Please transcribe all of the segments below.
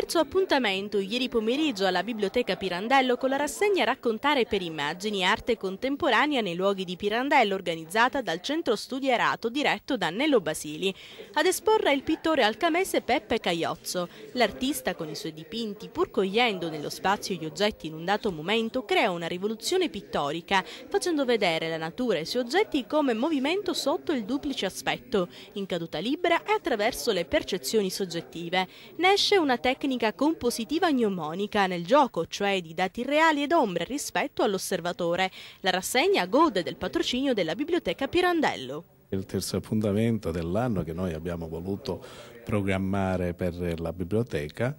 Terzo appuntamento ieri pomeriggio alla Biblioteca Pirandello con la rassegna Raccontare per immagini arte contemporanea nei luoghi di Pirandello organizzata dal Centro Studi Arato diretto da Nello Basili. Ad esporre il pittore alcamese Peppe Caiozzo. L'artista con i suoi dipinti, pur cogliendo nello spazio gli oggetti in un dato momento, crea una rivoluzione pittorica, facendo vedere la natura e i suoi oggetti come movimento sotto il duplice aspetto, in caduta libera e attraverso le percezioni soggettive. Ne esce una tecnica tecnica compositiva gnomonica nel gioco, cioè di dati reali ed ombre rispetto all'osservatore. La rassegna gode del patrocinio della Biblioteca Pirandello. Il terzo appuntamento dell'anno che noi abbiamo voluto programmare per la biblioteca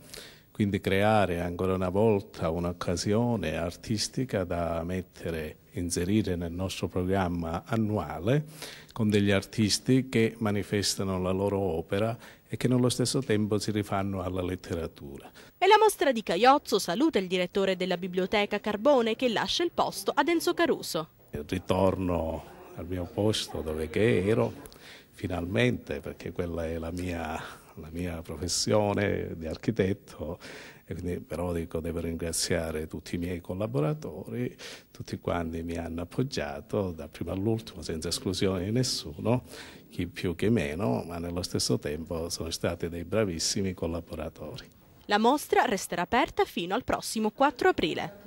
quindi creare ancora una volta un'occasione artistica da mettere, inserire nel nostro programma annuale con degli artisti che manifestano la loro opera e che nello stesso tempo si rifanno alla letteratura. E la mostra di Caiozzo saluta il direttore della biblioteca Carbone che lascia il posto ad Enzo Caruso. ritorno al mio posto dove che ero finalmente, perché quella è la mia, la mia professione di architetto, quindi, però dico, devo ringraziare tutti i miei collaboratori, tutti quanti mi hanno appoggiato, da prima all'ultimo, senza esclusione di nessuno, chi più che meno, ma nello stesso tempo sono stati dei bravissimi collaboratori. La mostra resterà aperta fino al prossimo 4 aprile.